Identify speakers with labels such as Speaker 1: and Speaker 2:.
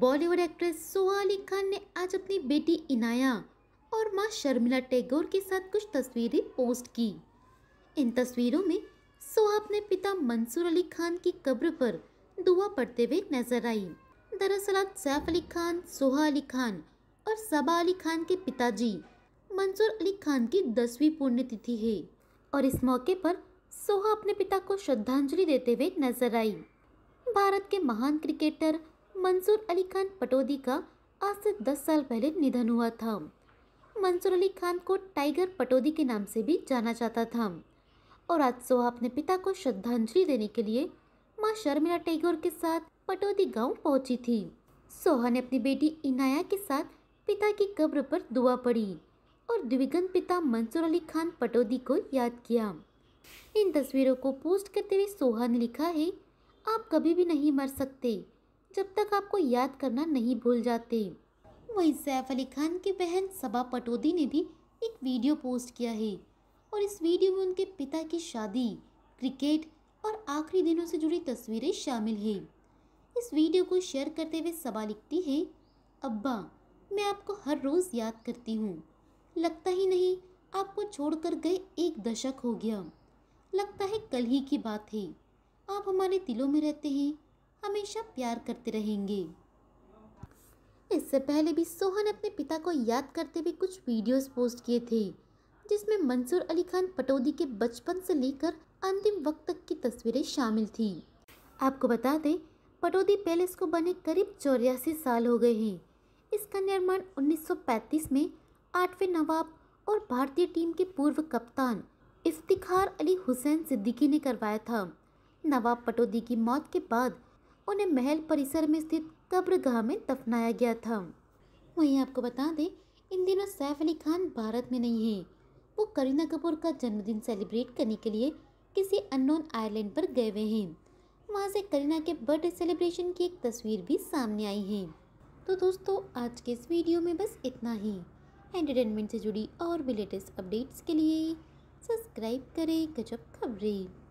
Speaker 1: Bollywood actress Soha Ali Khan ने आज अपनी बेटी इनाया और मां शर्मिला टैगोर के साथ कुछ तस्वीरें पोस्ट की इन तस्वीरों में सोहा अपने पिता मंसूर अली खान की कब्र पर दुआ पढ़ते हुए नजर आई दरअसल आज सैफ अली खान सोहा अली खान और सबा अली खान के पिताजी मंसूर अली खान की दसवीं पुण्यतिथि है और इस मौके पर सोहा अपने पिता को श्रद्धांजलि देते हुए नजर आई भारत के महान क्रिकेटर मंसूर अली खान पटौदी का आज से दस साल पहले निधन हुआ था मंसूर अली खान को टाइगर पटौदी के नाम से भी जाना जाता था और आज सोहा अपने पिता को श्रद्धांजलि देने के लिए माँ शर्मिला टैगोर के साथ पटौदी गांव पहुंची थी सोहा ने अपनी बेटी इनाया के साथ पिता की कब्र पर दुआ पड़ी और द्विगन पिता मंसूर अली खान पटौदी को याद किया इन तस्वीरों को पोस्ट करते हुए सोहा ने लिखा है आप कभी भी नहीं मर सकते जब तक आपको याद करना नहीं भूल जाते वहीं सैफ अली खान की बहन सबा पटोदी ने भी एक वीडियो पोस्ट किया है और इस वीडियो में उनके पिता की शादी क्रिकेट और आखिरी दिनों से जुड़ी तस्वीरें शामिल है इस वीडियो को शेयर करते हुए सबा लिखती है अब्बा मैं आपको हर रोज़ याद करती हूँ लगता ही नहीं आपको छोड़कर गए एक दशक हो गया लगता है कल ही की बात है आप हमारे दिलों में रहते हैं हमेशा प्यार करते रहेंगे इससे पहले भी सोहन अपने पिता को याद करते हुए कुछ वीडियोस पोस्ट किए थे जिसमें मंसूर अली खान पटौदी के बचपन से लेकर अंतिम वक्त तक की तस्वीरें शामिल थी आपको बता दें पटौदी पैलेस को बने करीब चौरासी साल हो गए हैं इसका निर्माण 1935 में आठवें नवाब और भारतीय टीम के पूर्व कप्तान इफ्तिखार अली हुसैन सिद्दीकी ने करवाया था नवाब पटौदी की मौत के बाद उन्हें महल परिसर में स्थित कब्रगाह में दफनाया गया था वहीं आपको बता दें इन दिनों सैफ अली खान भारत में नहीं है वो करीना कपूर का जन्मदिन सेलिब्रेट करने के लिए किसी अननोन आइलैंड पर गए हुए हैं वहाँ से करीना के बर्थडे सेलिब्रेशन की एक तस्वीर भी सामने आई है तो दोस्तों आज के इस वीडियो में बस इतना ही एंटरटेनमेंट से जुड़ी और भी लेटेस्ट अपडेट्स के लिए सब्सक्राइब करें गजब खबरें